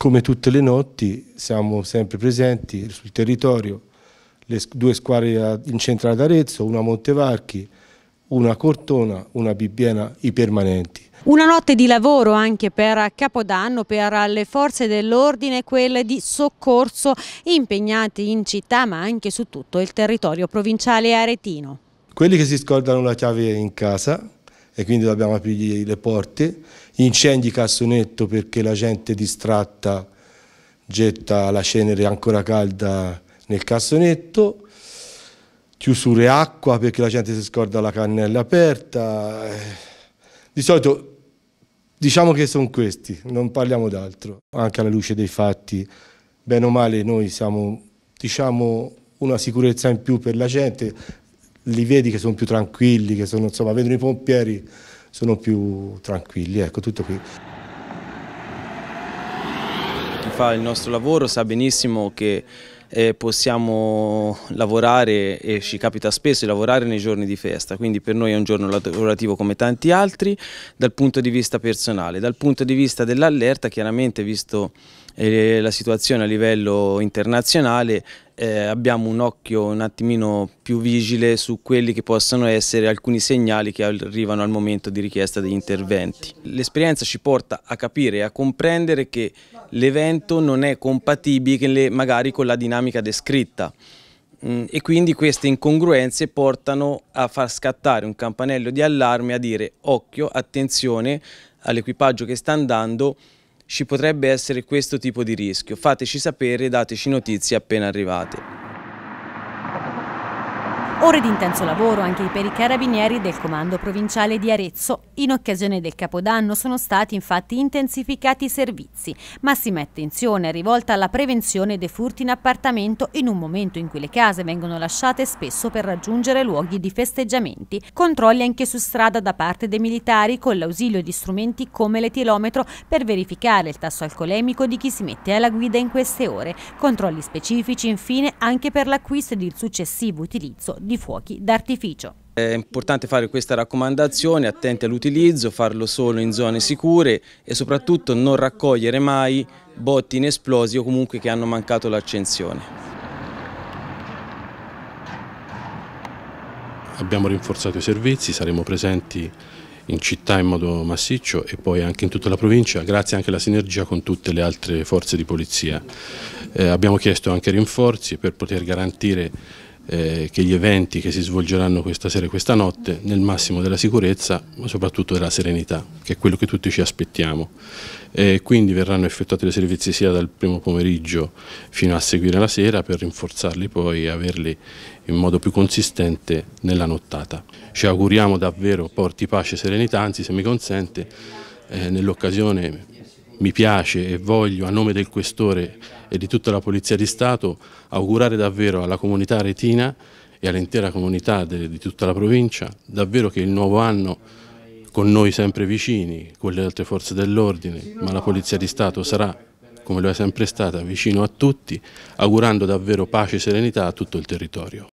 come tutte le notti siamo sempre presenti sul territorio, le due squadre in centrale d'Arezzo, una a Montevarchi, una a Cortona, una a Bibbiena, i permanenti. Una notte di lavoro anche per Capodanno per le forze dell'ordine, e quelle di soccorso impegnate in città ma anche su tutto il territorio provinciale aretino. Quelli che si scordano la chiave in casa e quindi dobbiamo aprire le porte. Incendi cassonetto perché la gente distratta getta la cenere ancora calda nel cassonetto. Chiusure acqua perché la gente si scorda la cannella aperta. Eh, di solito diciamo che sono questi, non parliamo d'altro. Anche alla luce dei fatti, bene o male, noi siamo diciamo una sicurezza in più per la gente, li vedi che sono più tranquilli, che sono, insomma, vedono i pompieri, sono più tranquilli, ecco, tutto qui. Chi fa il nostro lavoro sa benissimo che eh, possiamo lavorare e ci capita spesso di lavorare nei giorni di festa, quindi per noi è un giorno lavorativo come tanti altri dal punto di vista personale, dal punto di vista dell'allerta chiaramente visto eh, la situazione a livello internazionale eh, abbiamo un occhio un attimino più vigile su quelli che possono essere alcuni segnali che arrivano al momento di richiesta degli interventi. L'esperienza ci porta a capire e a comprendere che l'evento non è compatibile magari con la dinamica descritta mm, e quindi queste incongruenze portano a far scattare un campanello di allarme a dire occhio, attenzione all'equipaggio che sta andando ci potrebbe essere questo tipo di rischio. Fateci sapere e dateci notizie appena arrivate. Ore di intenso lavoro anche per i carabinieri del comando provinciale di Arezzo. In occasione del Capodanno sono stati infatti intensificati i servizi. Massima attenzione è rivolta alla prevenzione dei furti in appartamento in un momento in cui le case vengono lasciate spesso per raggiungere luoghi di festeggiamenti. Controlli anche su strada da parte dei militari con l'ausilio di strumenti come l'etilometro per verificare il tasso alcolemico di chi si mette alla guida in queste ore. Controlli specifici infine anche per l'acquisto ed il successivo utilizzo di di fuochi d'artificio. È importante fare questa raccomandazione, attenti all'utilizzo, farlo solo in zone sicure e soprattutto non raccogliere mai botti inesplosi o comunque che hanno mancato l'accensione. Abbiamo rinforzato i servizi, saremo presenti in città in modo massiccio e poi anche in tutta la provincia, grazie anche alla sinergia con tutte le altre forze di polizia. Eh, abbiamo chiesto anche rinforzi per poter garantire eh, che gli eventi che si svolgeranno questa sera e questa notte nel massimo della sicurezza ma soprattutto della serenità che è quello che tutti ci aspettiamo e quindi verranno effettuati i servizi sia dal primo pomeriggio fino a seguire la sera per rinforzarli poi e averli in modo più consistente nella nottata. Ci auguriamo davvero porti pace e serenità, anzi se mi consente eh, nell'occasione mi piace e voglio a nome del Questore e di tutta la Polizia di Stato augurare davvero alla comunità retina e all'intera comunità de, di tutta la provincia davvero che il nuovo anno con noi sempre vicini, con le altre forze dell'ordine, ma la Polizia di Stato sarà, come lo è sempre stata, vicino a tutti, augurando davvero pace e serenità a tutto il territorio.